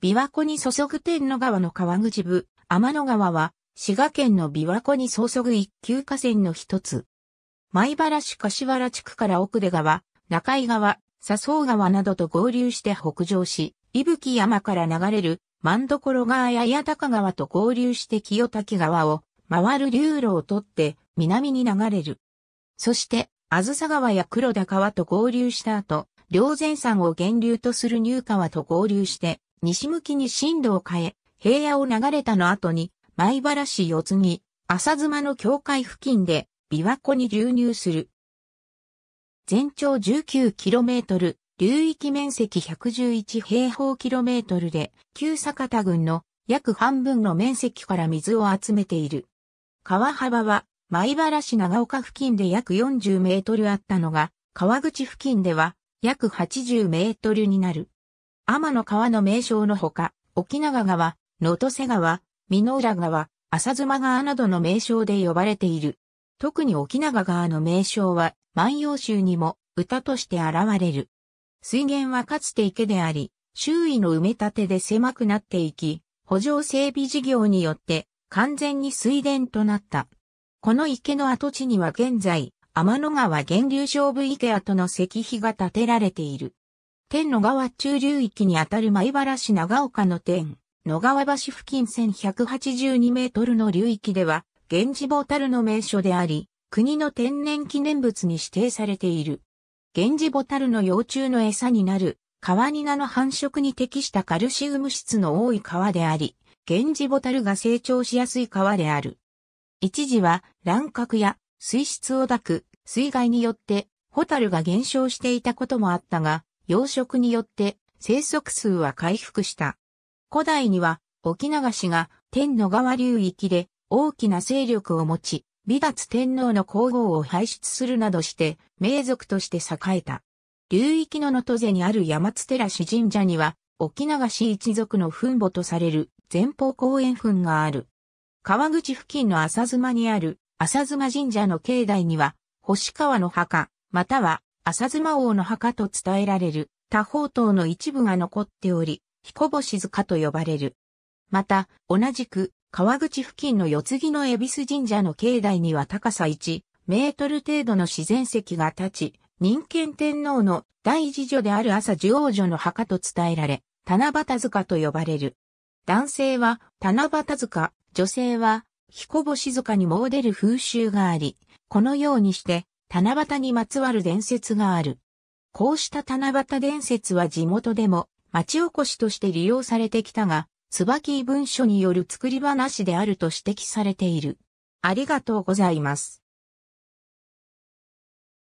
琵琶湖に注ぐ天の川の川口部、天の川は、滋賀県の琵琶湖に注ぐ一級河川の一つ。米原市柏原地区から奥出川、中井川、笹生川などと合流して北上し、伊吹山から流れる万所川や八高川と合流して清滝川を回る流路を取って南に流れる。そして、あずさ川や黒田川と合流した後、両前山を源流とする乳川と合流して、西向きに進路を変え、平野を流れたの後に、米原市四つ木、浅妻の境界付近で、琵琶湖に流入する。全長 19km、流域面積111平方キロメートルで、旧坂田郡の約半分の面積から水を集めている。川幅は、米原市長岡付近で約40メートルあったのが、川口付近では約80メートルになる。天の川の名称のほか、沖永川、能登瀬川、美濃浦川、浅妻川などの名称で呼ばれている。特に沖永川の名称は、万葉集にも歌として現れる。水源はかつて池であり、周囲の埋め立てで狭くなっていき、補助整備事業によって完全に水田となった。この池の跡地には現在、天の川源流小部池跡の石碑が建てられている。天の川中流域にあたる米原市長岡の天、野川橋付近1182メートルの流域では、源氏ボタルの名所であり、国の天然記念物に指定されている。源氏ボタルの幼虫の餌になる、川ニナの繁殖に適したカルシウム質の多い川であり、源氏ボタルが成長しやすい川である。一時は乱獲や水質を抱く水害によってホタルが減少していたこともあったが、養殖によって生息数は回復した。古代には沖流しが天の川流域で大きな勢力を持ち、美達天皇の皇后を輩出するなどして、名族として栄えた。流域の能登瀬にある山津寺市神社には、沖流し一族の墳墓とされる前方後円墳がある。川口付近の浅妻にある浅妻神社の境内には、星川の墓、または浅妻王の墓と伝えられる多宝塔の一部が残っており、彦星塚と呼ばれる。また、同じく、川口付近の四つ木の恵比寿神社の境内には高さ1メートル程度の自然石が立ち、人権天皇の第一女である朝寿王女の墓と伝えられ、七夕塚と呼ばれる。男性は七夕塚、女性は彦星塚に詣でる風習があり、このようにして七夕にまつわる伝説がある。こうした七夕伝説は地元でも町おこしとして利用されてきたが、椿文書による作り話であると指摘されている。ありがとうございます。